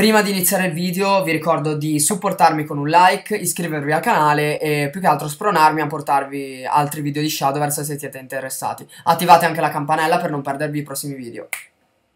Prima di iniziare il video vi ricordo di supportarmi con un like, iscrivervi al canale e più che altro spronarmi a portarvi altri video di Shadowverse se siete interessati. Attivate anche la campanella per non perdervi i prossimi video.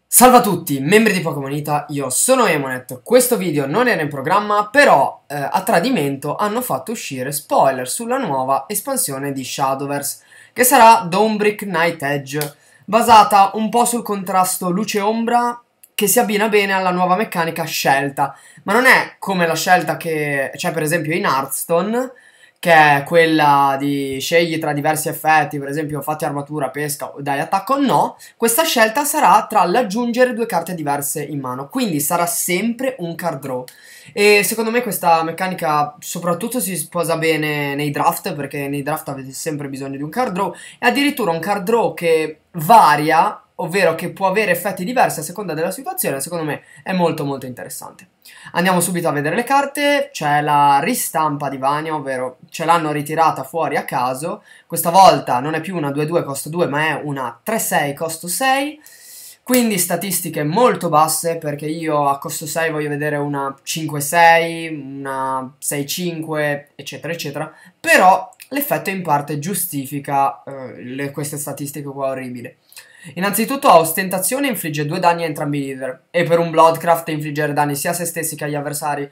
Salve a tutti, membri di Pokémonita, io sono Emonet. Questo video non era in programma, però eh, a tradimento hanno fatto uscire spoiler sulla nuova espansione di Shadowverse, che sarà Dawnbrick Night Edge, basata un po' sul contrasto luce-ombra che si abbina bene alla nuova meccanica scelta, ma non è come la scelta che c'è per esempio in Hearthstone, che è quella di scegli tra diversi effetti, per esempio fatti armatura, pesca, o dai attacco no, questa scelta sarà tra l'aggiungere due carte diverse in mano, quindi sarà sempre un card draw. E secondo me questa meccanica soprattutto si sposa bene nei draft, perché nei draft avete sempre bisogno di un card draw, e addirittura un card draw che varia ovvero che può avere effetti diversi a seconda della situazione, secondo me è molto molto interessante. Andiamo subito a vedere le carte, c'è la ristampa di Vania, ovvero ce l'hanno ritirata fuori a caso, questa volta non è più una 2-2 costo 2 ma è una 3-6 costo 6, quindi statistiche molto basse perché io a costo 6 voglio vedere una 5-6, una 6-5 eccetera eccetera, però l'effetto in parte giustifica eh, le, queste statistiche qua orribili. Innanzitutto a ostentazione infligge due danni a entrambi i leader e per un Bloodcraft infliggere danni sia a se stessi che agli avversari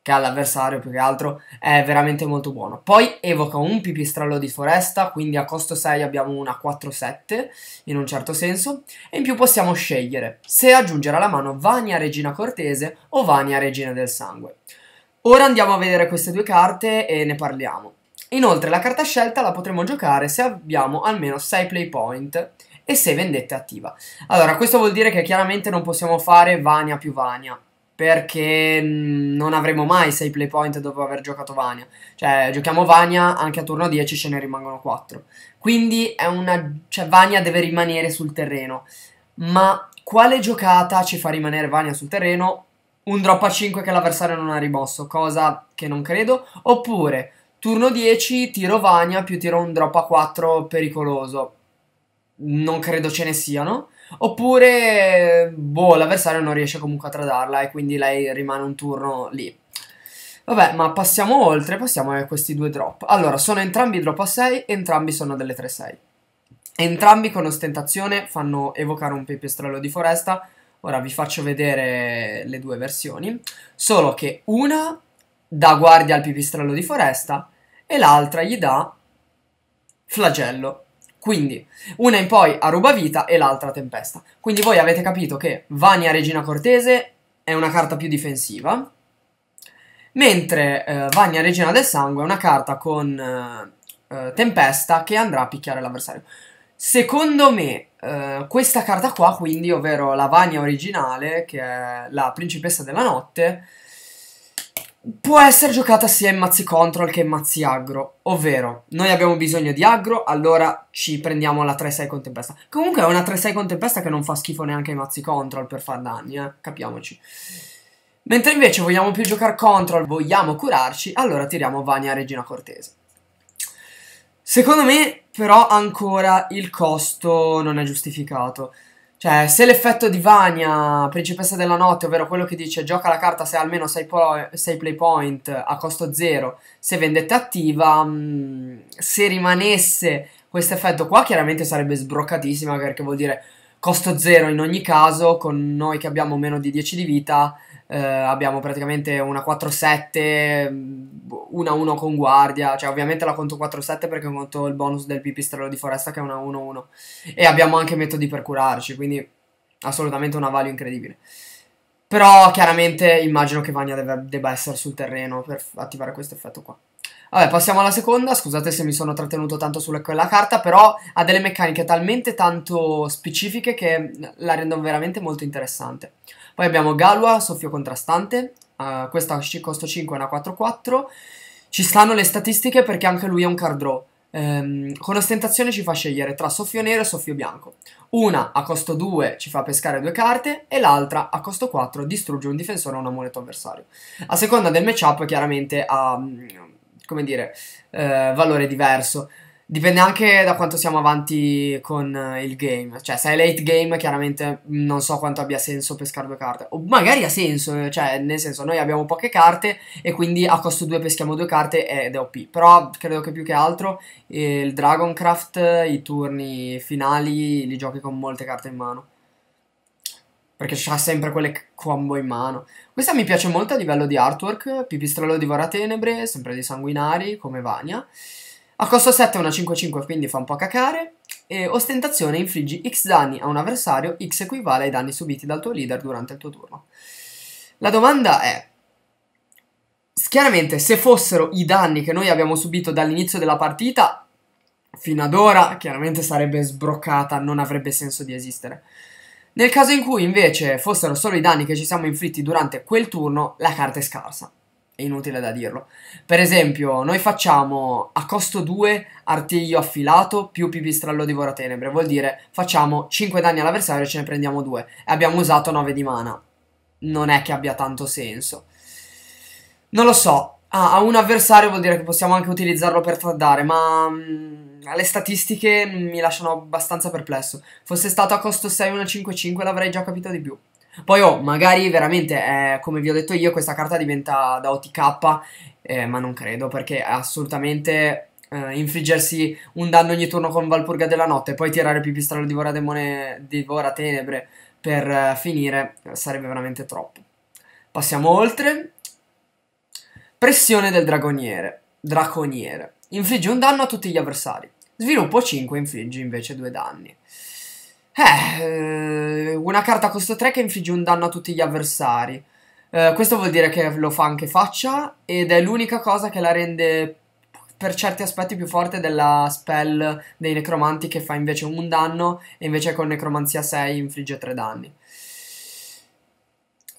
che all'avversario più che altro è veramente molto buono. Poi evoca un pipistrello di foresta, quindi a costo 6 abbiamo una 4-7 in un certo senso e in più possiamo scegliere se aggiungere alla mano Vania Regina Cortese o Vania Regina del Sangue. Ora andiamo a vedere queste due carte e ne parliamo. Inoltre la carta scelta la potremo giocare se abbiamo almeno 6 play point e 6 vendette attiva. Allora, questo vuol dire che chiaramente non possiamo fare Vania più Vania, perché mm, non avremo mai 6 play point dopo aver giocato Vania. Cioè, giochiamo Vania, anche a turno 10 ce ne rimangono 4. Quindi una, cioè, Vania deve rimanere sul terreno. Ma quale giocata ci fa rimanere Vania sul terreno? Un drop a 5 che l'avversario non ha rimosso, cosa che non credo. Oppure, turno 10, tiro Vania più tiro un drop a 4 pericoloso non credo ce ne siano. Oppure, boh, l'avversario non riesce comunque a tradarla e quindi lei rimane un turno lì. Vabbè, ma passiamo oltre, passiamo a questi due drop. Allora, sono entrambi drop a 6, entrambi sono delle 3-6. Entrambi con ostentazione fanno evocare un pipistrello di foresta. Ora vi faccio vedere le due versioni. Solo che una dà guardia al pipistrello di foresta e l'altra gli dà flagello quindi una in poi a Rubavita e l'altra a Tempesta. Quindi voi avete capito che Vania Regina Cortese è una carta più difensiva, mentre eh, Vania Regina del Sangue è una carta con eh, eh Tempesta che andrà a picchiare l'avversario. Secondo me eh, questa carta qua, quindi ovvero la Vania originale, che è la principessa della notte, può essere giocata sia in mazzi control che in mazzi aggro, ovvero noi abbiamo bisogno di aggro, allora ci prendiamo la 3-6 con tempesta. Comunque è una 3-6 con tempesta che non fa schifo neanche ai mazzi control per far danni, eh? capiamoci. Mentre invece vogliamo più giocare control, vogliamo curarci, allora tiriamo Vania Regina Cortese. Secondo me però ancora il costo non è giustificato. Cioè, se l'effetto di Vania, principessa della notte, ovvero quello che dice gioca la carta se ha almeno 6, po- play point a costo 0, se vendetta attiva, mh, mm, se rimanesse questo effetto qua, chiaramente sarebbe sbroccatissima perché vuol dire costo 0 in ogni caso, con noi che abbiamo meno di 10 di vita, eh, abbiamo praticamente una 4-7, mm, una 1 con guardia, cioè ovviamente la conto 4-7 perché conto il bonus del pipistrello di foresta che è una 1-1 e abbiamo anche metodi per curarci, quindi assolutamente una value incredibile. Però chiaramente immagino che Vania deve, debba essere sul terreno per attivare questo effetto qua. Vabbè, passiamo alla seconda. Scusate se mi sono trattenuto tanto su quella carta, però ha delle meccaniche talmente tanto specifiche che la rendono veramente molto interessante. Poi abbiamo Galua, soffio contrastante, uh, questa costa 5 è una 4-4. Ci stanno le statistiche perché anche lui è un card draw. Um, con ostentazione ci fa scegliere tra soffio nero e soffio bianco. Una a costo 2 ci fa pescare due carte e l'altra a costo 4 distrugge un difensore o un amuleto avversario. A seconda del matchup chiaramente ha, mm, come dire, eh, valore diverso. Dipende anche da quanto siamo avanti con eh, il game. Cioè, se è late game, chiaramente non so quanto abbia senso pescare due carte. O magari ha senso, eh, cioè, nel senso, noi abbiamo poche carte e quindi a costo 2 peschiamo due carte ed è OP. Però credo che più che altro eh, il Dragoncraft, i turni finali, li giochi con molte carte in mano. Perché c'ha sempre quelle combo in mano. Questa mi piace molto a livello di artwork. Pipistrello di Varatenebre, sempre di sanguinari, come Vania. A costo 7 è una 5-5 quindi fa un po' cacare. E ostentazione infliggi x danni a un avversario, x equivale ai danni subiti dal tuo leader durante il tuo turno. La domanda è, chiaramente se fossero i danni che noi abbiamo subito dall'inizio della partita, fino ad ora chiaramente sarebbe sbroccata, non avrebbe senso di esistere. Nel caso in cui invece fossero solo i danni che ci siamo inflitti durante quel turno, la carta è scarsa è inutile da dirlo. Per esempio, noi facciamo a costo 2 artiglio affilato più pipistrello divoratenebre, vuol dire facciamo 5 danni all'avversario e ce ne prendiamo 2 e abbiamo usato 9 di mana. Non è che abbia tanto senso. Non lo so, ah, a un avversario vuol dire che possiamo anche utilizzarlo per tardare, ma mh, mm, le statistiche mi lasciano abbastanza perplesso. Fosse stato a costo 6 una 5-5 l'avrei già capito di più. Poi oh, magari veramente, eh, come vi ho detto io, questa carta diventa da OTK, eh, ma non credo perché assolutamente eh, infliggersi un danno ogni turno con Valpurga della Notte e poi tirare Pipistrello Divora, Demone, Divora Tenebre per eh, finire eh, sarebbe veramente troppo. Passiamo oltre. Pressione del Dragoniere. Draconiere. Infligge un danno a tutti gli avversari. Sviluppo 5, infligge invece due danni. Eh, eh, una carta costa 3 che infligge un danno a tutti gli avversari. Eh, questo vuol dire che lo fa anche faccia ed è l'unica cosa che la rende per certi aspetti più forte della spell dei necromanti che fa invece un danno e invece con necromanzia 6 infligge 3 danni.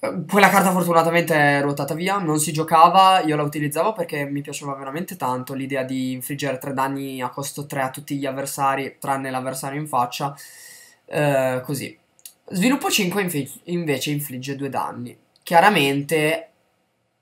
Eh, quella carta fortunatamente è ruotata via, non si giocava, io la utilizzavo perché mi piaceva veramente tanto l'idea di infliggere 3 danni a costo 3 a tutti gli avversari, tranne l'avversario in faccia, eh, così. Sviluppo 5 inf- invece infligge due danni. Chiaramente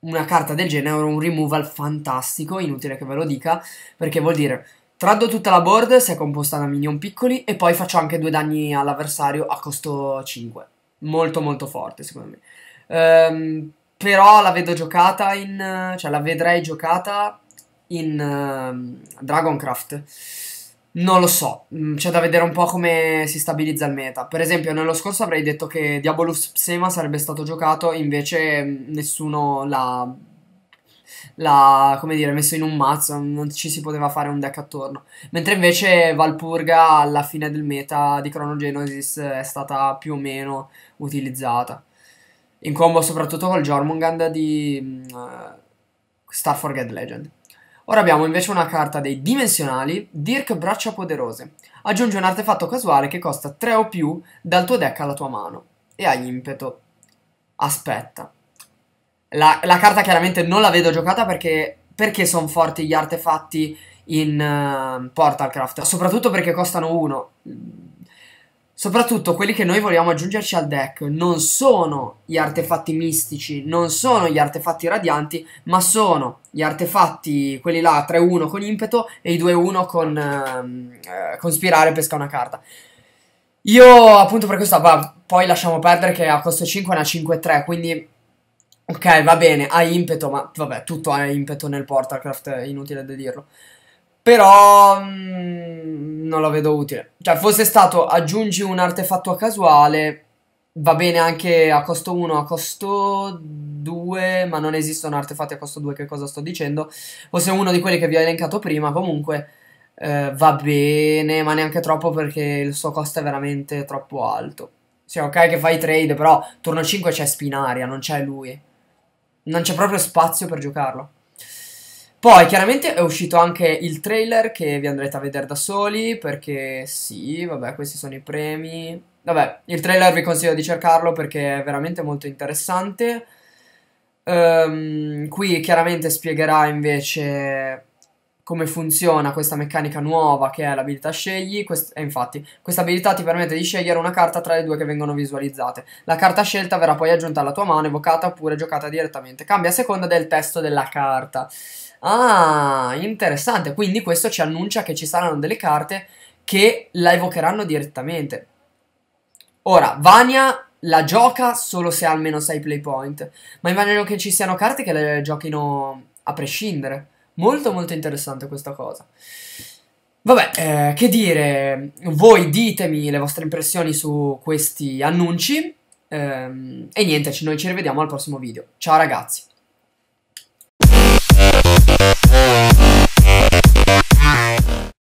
una carta del genere è un removal fantastico, inutile che ve lo dica, perché vuol dire traddo tutta la board se è composta da minion piccoli e poi faccio anche due danni all'avversario a costo 5. Molto molto forte secondo me. Um, però la vedo giocata in... cioè la vedrei giocata in uh, Dragoncraft non lo so, mm, c'è da vedere un po' come si stabilizza il meta. Per esempio, nello scorso avrei detto che Diabolus Psema sarebbe stato giocato, invece mm, nessuno l'ha, l'ha come dire, messo in un mazzo, non ci si poteva fare un deck attorno. Mentre invece Valpurga alla fine del meta di Chrono Genesis è stata più o meno utilizzata. In combo soprattutto col Jormungand di uh, Star Forget Legend. Ora abbiamo invece una carta dei dimensionali, Dirk Braccia Poderose. Aggiungi un artefatto casuale che costa 3 o più dal tuo deck alla tua mano. E hai impeto. Aspetta. La, la carta chiaramente non la vedo giocata perché, perché sono forti gli artefatti in uh, Portalcraft. Soprattutto perché costano 1. Soprattutto quelli che noi vogliamo aggiungerci al deck non sono gli artefatti mistici, non sono gli artefatti radianti, ma sono gli artefatti, quelli là 3-1 con impeto e i 2-1 con ehm, eh, conspirare e pesca una carta. Io appunto per questo, bah, poi lasciamo perdere che a costo 5 è una 5-3, quindi ok va bene, ha impeto, ma vabbè tutto ha impeto nel Portalcraft, è inutile dirlo. Però mh, mm, non la vedo utile. Cioè, fosse stato aggiungi un artefatto a casuale, va bene anche a costo 1, a costo 2, ma non esistono artefatti a costo 2, che cosa sto dicendo? Fosse uno di quelli che vi ho elencato prima, comunque eh, va bene, ma neanche troppo perché il suo costo è veramente troppo alto. Sì, ok che fai trade, però turno 5 c'è Spinaria, non c'è lui. Non c'è proprio spazio per giocarlo. Poi chiaramente è uscito anche il trailer che vi andrete a vedere da soli perché sì, vabbè, questi sono i premi. Vabbè, il trailer vi consiglio di cercarlo perché è veramente molto interessante. Um, qui chiaramente spiegherà invece come funziona questa meccanica nuova che è l'abilità scegli quest- e infatti questa abilità ti permette di scegliere una carta tra le due che vengono visualizzate la carta scelta verrà poi aggiunta alla tua mano evocata oppure giocata direttamente cambia a seconda del testo della carta ah interessante quindi questo ci annuncia che ci saranno delle carte che la evocheranno direttamente ora Vania la gioca solo se ha almeno 6 play point ma immagino che ci siano carte che le giochino a prescindere Molto molto interessante questa cosa. Vabbè, eh, che dire, voi ditemi le vostre impressioni su questi annunci ehm, e niente, noi ci rivediamo al prossimo video. Ciao ragazzi!